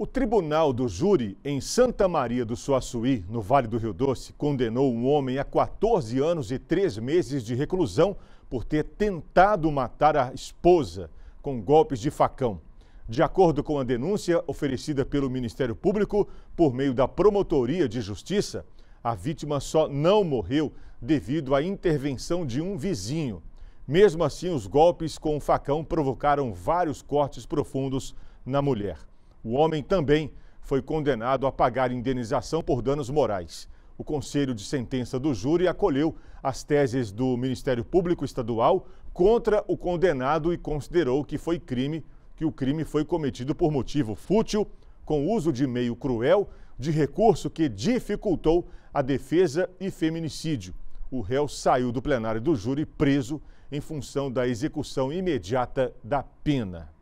O tribunal do júri em Santa Maria do Suaçuí, no Vale do Rio Doce, condenou um homem a 14 anos e 3 meses de reclusão por ter tentado matar a esposa com golpes de facão. De acordo com a denúncia oferecida pelo Ministério Público por meio da Promotoria de Justiça, a vítima só não morreu devido à intervenção de um vizinho. Mesmo assim, os golpes com o facão provocaram vários cortes profundos na mulher. O homem também foi condenado a pagar indenização por danos morais. O conselho de sentença do júri acolheu as teses do Ministério Público Estadual contra o condenado e considerou que foi crime que o crime foi cometido por motivo fútil, com uso de meio cruel, de recurso que dificultou a defesa e feminicídio. O réu saiu do plenário do júri preso em função da execução imediata da pena.